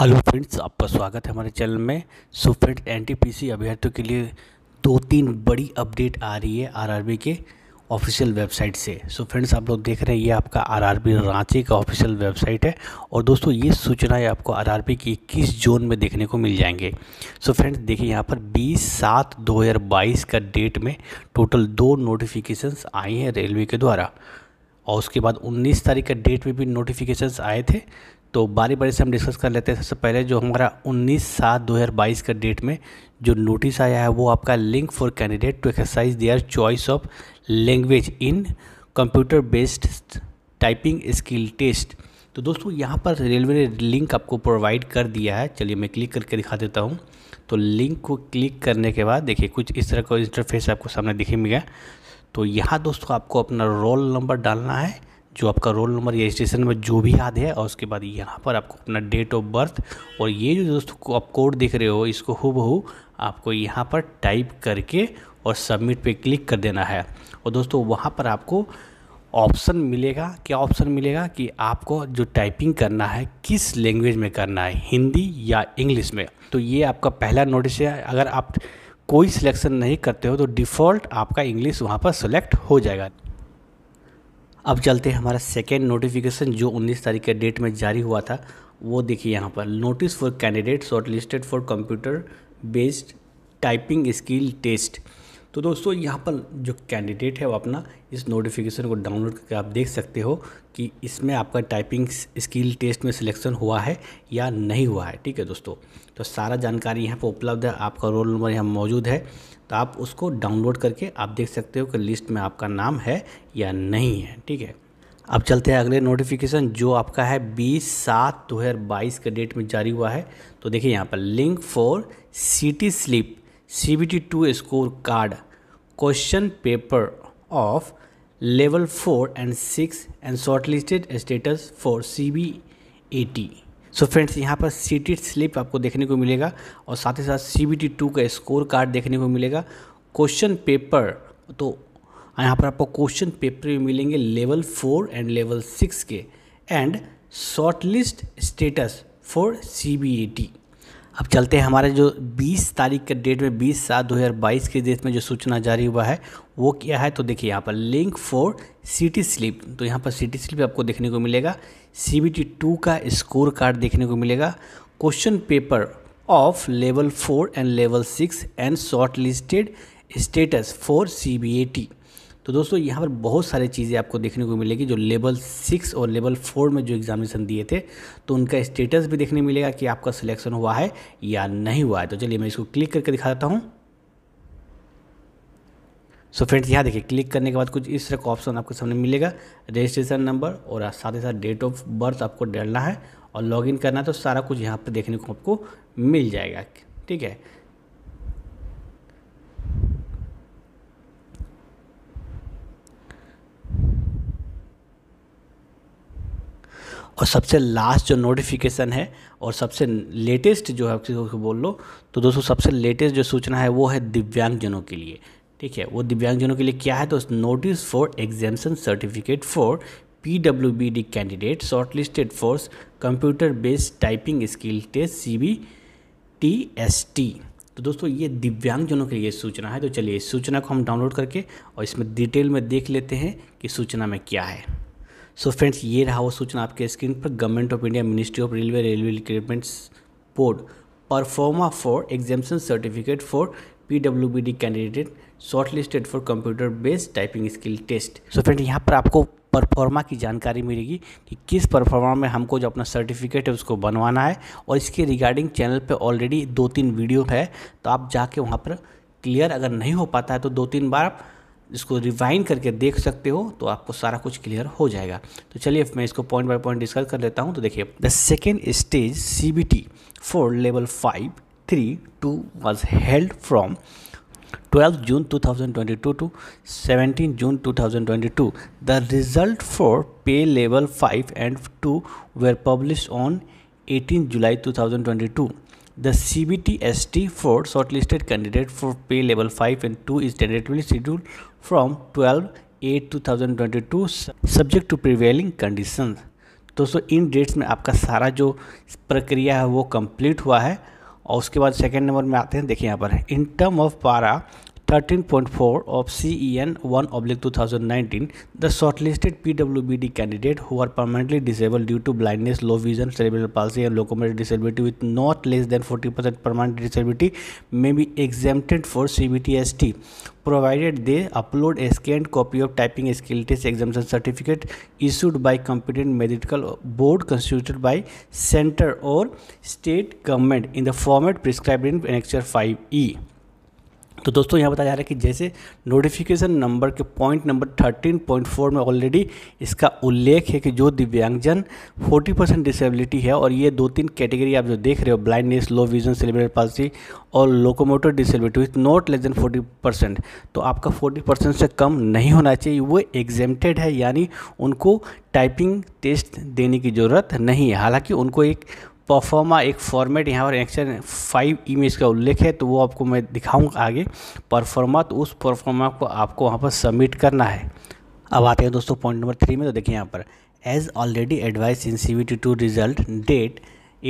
Hello friends आपका स्वागत है हमारे चैनल में सो फ्रेंड्स एन टी अभ्यर्थियों के लिए दो तीन बड़ी अपडेट आ रही है आरआरबी के ऑफिशियल वेबसाइट से सो so फ्रेंड्स आप लोग देख रहे हैं ये आपका आरआरबी रांची का ऑफिशियल वेबसाइट है और दोस्तों ये सूचनाएं आपको आरआरबी की इक्कीस जोन में देखने को मिल जाएंगे सो so फ्रेंड्स देखिए यहाँ पर 20 सात 2022 का डेट में टोटल दो नोटिफिकेशंस आई हैं रेलवे के द्वारा और उसके बाद 19 तारीख का डेट में भी नोटिफिकेशंस आए थे तो बारी बारी से हम डिस्कस कर लेते हैं सबसे पहले जो हमारा 19 सात 2022 का डेट में जो नोटिस आया है वो आपका link for candidate to exercise their choice of language in computer based typing skill test तो दोस्तों यहाँ पर रेलवे ने लिंक आपको प्रोवाइड कर दिया है चलिए मैं क्लिक करके दिखा देता हूँ तो लिंक को क्लिक करने के बाद देखिए कुछ इस तरह का इंटरफेस आपको सामने दिखे मिल गया तो यहाँ दोस्तों आपको अपना रोल नंबर डालना है जो आपका रोल नंबर या रजिस्ट्रेशन नंबर जो भी याद है और उसके बाद यहाँ पर आपको अपना डेट ऑफ बर्थ और ये जो दोस्तों आप कोड देख रहे हो इसको हु आपको यहाँ पर टाइप करके और सबमिट पे क्लिक कर देना है और दोस्तों वहाँ पर आपको ऑप्शन मिलेगा क्या ऑप्शन मिलेगा कि आपको जो टाइपिंग करना है किस लैंग्वेज में करना है हिंदी या इंग्लिश में तो ये आपका पहला नोटिस है अगर आप कोई सिलेक्शन नहीं करते हो तो डिफ़ॉल्ट आपका इंग्लिश वहाँ पर सेलेक्ट हो जाएगा अब चलते हैं हमारा सेकेंड नोटिफिकेशन जो 19 तारीख के डेट में जारी हुआ था वो देखिए यहाँ पर notice for candidate shortlisted for computer based typing skill test तो दोस्तों यहाँ पर जो कैंडिडेट है वो अपना इस नोटिफिकेशन को डाउनलोड करके आप देख सकते हो कि इसमें आपका टाइपिंग स्किल टेस्ट में सिलेक्शन हुआ है या नहीं हुआ है ठीक है दोस्तों तो सारा जानकारी यहाँ पर उपलब्ध है आपका रोल नंबर यहाँ मौजूद है तो आप उसको डाउनलोड करके आप देख सकते हो कि लिस्ट में आपका नाम है या नहीं है ठीक है अब चलते हैं अगले नोटिफिकेशन जो आपका है 20 सात दो हज़ार बाईस के डेट में जारी हुआ है तो देखिए यहाँ पर link for city slip C B T two score card question paper of level four and six and shortlisted status for C B A T so friends यहाँ पर सी टी स्लिप आपको देखने को मिलेगा और साथ ही साथ सी बी टी टू का स्कोर कार्ड देखने को मिलेगा क्वेश्चन पेपर तो यहाँ पर आपको क्वेश्चन पेपर भी मिलेंगे level four and level six के and shortlist status for C B A T अब चलते हैं हमारे जो 20 तारीख के डेट में 20 सात 2022 के डेट में जो सूचना जारी हुआ है वो क्या है तो देखिए यहाँ पर लिंक फॉर सिटी स्लिप तो यहाँ पर सिटी स्लिप आपको देखने को मिलेगा सी बी टी टू का स्कोर कार्ड देखने को मिलेगा question paper of level four and level six and shortlisted status for C B A T तो दोस्तों यहाँ पर बहुत सारी चीज़ें आपको देखने को मिलेगी जो लेवल सिक्स और लेवल फोर में जो एग्जामिनेशन दिए थे तो उनका स्टेटस भी देखने मिलेगा कि आपका सिलेक्शन हुआ है या नहीं हुआ है तो चलिए मैं इसको क्लिक करके दिखा देता हूँ सो फ्रेंड्स यहाँ देखिए क्लिक करने के बाद कुछ इस तरह का ऑप्शन आपके सामने मिलेगा रजिस्ट्रेशन नंबर और साथ ही साथ डेट ऑफ बर्थ आपको डालना है और लॉगिन करना है तो सारा कुछ यहाँ पर देखने को आपको मिल जाएगा ठीक है और सबसे लास्ट जो नोटिफिकेशन है और सबसे लेटेस्ट जो है किसी बोल लो तो दोस्तों सबसे लेटेस्ट जो सूचना है वो है दिव्यांगजनों के लिए ठीक है वो दिव्यांगजनों के लिए क्या है तो notice for exemption certificate for P W B D candidate shortlisted for computer based typing skill test C B T S T तो दोस्तों ये दिव्यांगजनों के लिए सूचना है तो चलिए इस सूचना को हम डाउनलोड करके और इसमें डिटेल में देख लेते हैं कि सूचना में क्या है सो so फ्रेंड्स ये रहा वो सूचना आपके स्क्रीन पर government of India ministry of railway railway recruitments board proforma for exemption certificate for P W B D candidate shortlisted for computer based typing skill test so friend यहाँ पर आपको pro forma की जानकारी मिलेगी कि किस pro forma में हमको जो अपना सर्टिफिकेट है उसको बनवाना है और इसके रिगार्डिंग चैनल पे ऑलरेडी दो तीन वीडियो है तो आप जाके वहाँ पर क्लियर अगर नहीं हो पाता है तो दो तीन बार आप इसको रिवाइंड करके देख सकते हो तो आपको सारा कुछ क्लियर हो जाएगा तो चलिए मैं इसको पॉइंट बाय पॉइंट डिस्कस कर लेता हूँ तो देखिए the second stage C B T for level five three two was held from twelfth June two thousand twenty two to 17 June two thousand twenty two the result for pay level five and two were publish on eighteen July to the C B T S T for shortlisted candidate for pay level 5 and 2 is tentatively schedule from 12 eight two subject to prevailing condition दोस्तों इन dates में आपका सारा जो प्रक्रिया है वो complete हुआ है और उसके बाद सेकेंड नंबर में आते हैं देखिए यहाँ पर इन टर्म ऑफ पारा 13.4 of CEN 1 oblique 2019, the shortlisted PWBD candidate who are permanently disabled due to blindness, low vision, cerebral palsy and locomotor disability with not less than 40% permanent disability may be exempted for CBTST provided they upload a scanned copy of typing skill test exemption certificate issued by competent medical board constituted by center or state government in the format prescribed in annexure 5e तो दोस्तों यहाँ बताया जा रहा है कि जैसे notification number के पॉइंट नंबर 13.4 में ऑलरेडी इसका उल्लेख है कि जो दिव्यांगजन 40 परसेंट डिसेबिलिटी है और ये दो तीन कैटेगरी आप जो देख रहे हो blindness low vision cerebral palsy और locomotor disability with not less than forty percent तो आपका फोर्टी परसेंट से कम नहीं होना चाहिए वो एग्जेम्प्टेड है यानी उनको टाइपिंग टेस्ट देने की ज़रूरत नहीं है हालांकि उनको एक परफॉर्मा एक फॉर्मेट यहाँ पर एक्शन फाइव इमेज का उल्लेख है तो वो आपको मैं दिखाऊंगा आगे परफॉर्मा तो उस परफॉर्मा को आपको वहाँ पर सबमिट करना है अब आते हैं दोस्तों पॉइंट नंबर थ्री में तो देखिए यहाँ पर as already advised in C T two result date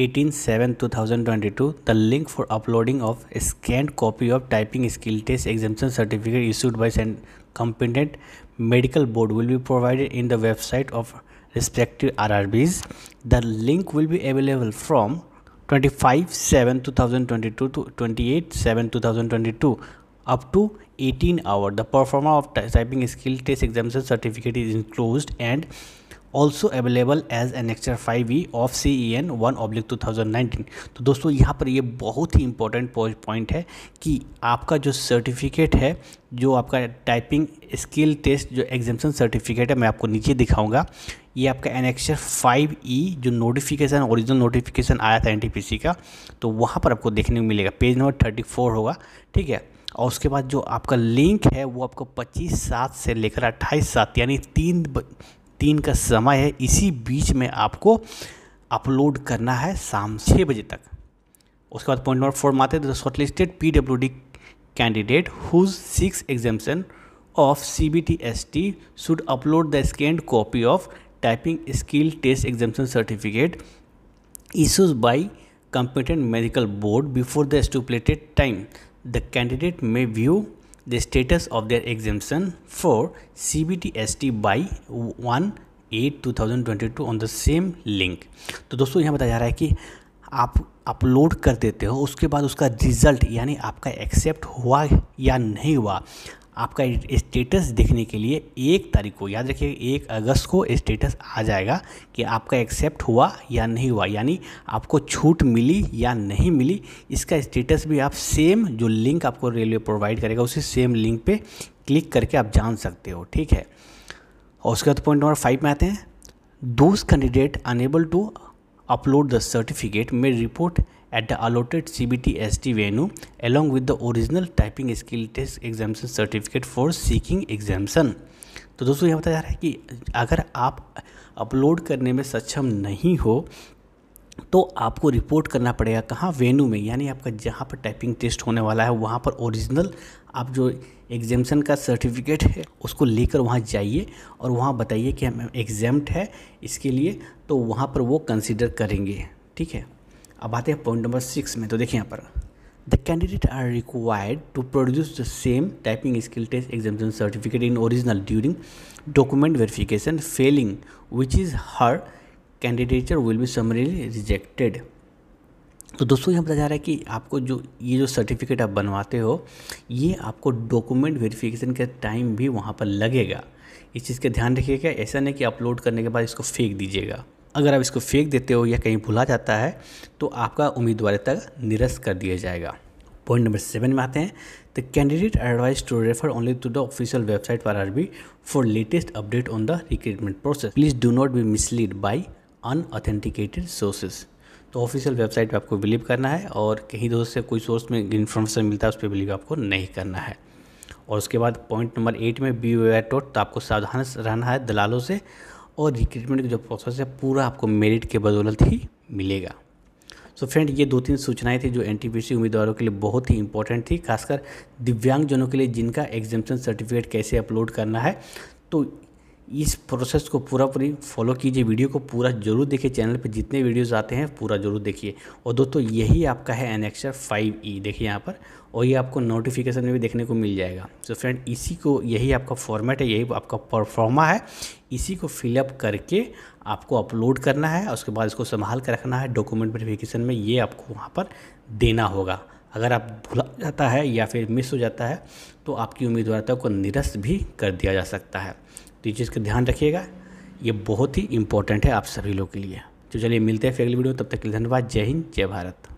eighteen seven two thousand twenty two the link for uploading of scanned copy of typing skill test exemption certificate issued by send medical board will be provided in the website of respective RRBs. The link will be available from 25 7 2022 to 28 7 2022 up to 18 hour. The performer of typing skill test exemption certificate is enclosed and also available as an annexure five E of C E N one oblique two thousand nineteen तो दोस्तों यहाँ पर ये बहुत ही important point है कि आपका जो सर्टिफिकेट है जो आपका टाइपिंग स्किल टेस्ट जो एग्जामेशन सर्टिफिकेट है मैं आपको नीचे दिखाऊंगा ये आपका एनेक्सर फाइव ई जो नोटिफिकेशन ओरिजिनल नोटिफिकेशन आया था एन टी पी सी का तो वहाँ पर आपको देखने को मिलेगा पेज नंबर थर्टी फोर होगा ठीक है और उसके बाद जो आपका लिंक है वो आपको पच्चीस सात से लेकर अट्ठाईस सात यानी तीन तीन का समय है इसी बीच में आपको अपलोड करना है शाम छः बजे तक उसके बाद पॉइंट नंबर फोर में आते हैं shortlisted P W D candidate whose seeks exemption of C B T S T should upload the scanned copy of typing skill test exemption certificate issues by competent medical board before the stipulated time the candidate may view the status of their exemption for CBTST by 1 eight two thousand twenty two on the same link तो दोस्तों यहाँ बताया जा रहा है कि आप upload कर देते हो उसके बाद उसका रिज़ल्ट यानी आपका एक्सेप्ट हुआ या नहीं हुआ आपका स्टेटस देखने के लिए एक तारीख को याद रखिए एक अगस्त को स्टेटस आ जाएगा कि आपका एक्सेप्ट हुआ या नहीं हुआ यानी आपको छूट मिली या नहीं मिली इसका स्टेटस भी आप सेम जो लिंक आपको रेलवे प्रोवाइड करेगा उसी सेम लिंक पे क्लिक करके आप जान सकते हो ठीक है और उसके बाद पॉइंट नंबर फाइव में आते हैं those candidate enable to upload the certificate may report at the allotted CBT ST venue along with the original typing skill test exemption certificate for seeking exemption तो दोस्तों ये बताया जा रहा है कि अगर आप अपलोड करने में सक्षम नहीं हो तो आपको रिपोर्ट करना पड़ेगा कहाँ वेन्यू में यानी आपका जहाँ पर टाइपिंग टेस्ट होने वाला है वहाँ पर ओरिजिनल आप जो एग्जामेशन का सर्टिफिकेट है उसको लेकर वहाँ जाइए और वहाँ बताइए कि हम एग्जाम्ड है इसके लिए तो वहाँ पर वो कंसिडर करेंगे ठीक है अब आते हैं पॉइंट नंबर सिक्स में तो देखिए यहाँ पर the candidate are required to produce the same typing skill test exemption certificate in original during document verification failing which is her candidature will be summarily rejected तो दोस्तों यहाँ बताया जा रहा है कि आपको जो ये जो सर्टिफिकेट आप बनवाते हो ये आपको डॉक्यूमेंट वेरिफिकेशन के टाइम भी वहाँ पर लगेगा इस चीज़ का ध्यान रखिएगा ऐसा नहीं कि अपलोड करने के बाद इसको फेंक दीजिएगा अगर आप इसको फेंक देते हो या कहीं भुला जाता है तो आपका तक निरस्त कर दिया जाएगा पॉइंट नंबर सेवन में आते हैं the candidate advise to refer only to the official website for R B for latest update on the recruitment process please do not be misled by unauthenticated sources तो official website पे आपको believe करना है और कहीं दोस्त से कोई सोर्स में इन्फॉर्मेशन मिलता है उस पर बिलीव आपको नहीं करना है और उसके बाद पॉइंट नंबर एट में बी वे टोट तो आपको सावधान रहना है दलालों से और रिक्रूटमेंट का जो प्रोसेस है पूरा आपको मेरिट के बदौलत ही मिलेगा सो so फ्रेंड ये दो तीन सूचनाएं थी जो एन उम्मीदवारों के लिए बहुत ही इंपॉर्टेंट थी खासकर दिव्यांगजनों के लिए जिनका एग्जामेशन सर्टिफिकेट कैसे अपलोड करना है तो इस प्रोसेस को पूरा पूरी फॉलो कीजिए वीडियो को पूरा जरूर देखिए चैनल पे जितने वीडियोस आते हैं पूरा जरूर देखिए और दोस्तों यही आपका है एनेक्सर फाइव ई देखिए यहाँ पर और ये आपको नोटिफिकेशन में भी देखने को मिल जाएगा तो फ्रेंड इसी को यही आपका फॉर्मेट है यही आपका परफॉर्मा है इसी को फिलअप करके आपको अपलोड करना है उसके बाद इसको संभाल कर रखना है डॉक्यूमेंट वेरिफिकेशन में ये आपको वहाँ पर देना होगा अगर आप भुला जाता है या फिर मिस हो जाता है तो आपकी उम्मीदवारता को निरस्त भी कर दिया जा सकता है तो ये चीज़ का ध्यान रखिएगा ये बहुत ही इंपॉर्टेंट है आप सभी लोग के लिए तो चलिए मिलते हैं फिर अगली वीडियो तब तक के लिए धन्यवाद जय हिंद जय भारत